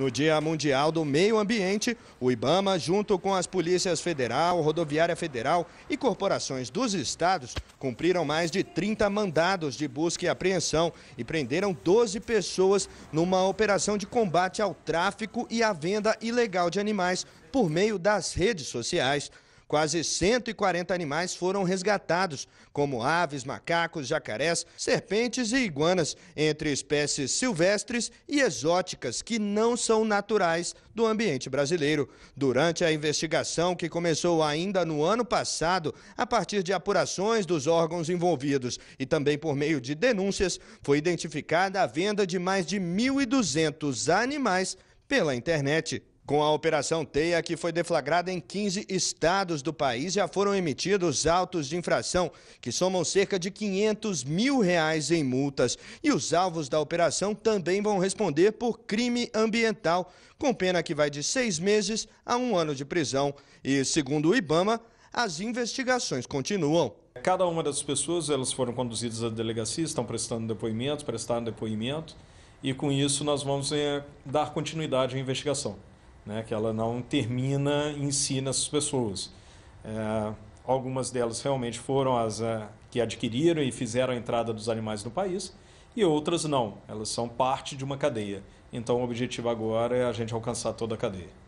No Dia Mundial do Meio Ambiente, o IBAMA, junto com as polícias federal, rodoviária federal e corporações dos estados, cumpriram mais de 30 mandados de busca e apreensão e prenderam 12 pessoas numa operação de combate ao tráfico e à venda ilegal de animais por meio das redes sociais quase 140 animais foram resgatados, como aves, macacos, jacarés, serpentes e iguanas, entre espécies silvestres e exóticas que não são naturais do ambiente brasileiro. Durante a investigação, que começou ainda no ano passado, a partir de apurações dos órgãos envolvidos e também por meio de denúncias, foi identificada a venda de mais de 1.200 animais pela internet. Com a Operação Teia, que foi deflagrada em 15 estados do país, já foram emitidos autos de infração, que somam cerca de 500 mil reais em multas. E os alvos da operação também vão responder por crime ambiental, com pena que vai de seis meses a um ano de prisão. E, segundo o Ibama, as investigações continuam. Cada uma das pessoas, elas foram conduzidas à delegacia, estão prestando depoimento, prestaram depoimento, e com isso nós vamos eh, dar continuidade à investigação né, que ela não termina em si nessas pessoas. É, algumas delas realmente foram as é, que adquiriram e fizeram a entrada dos animais no país, e outras não, elas são parte de uma cadeia. Então o objetivo agora é a gente alcançar toda a cadeia.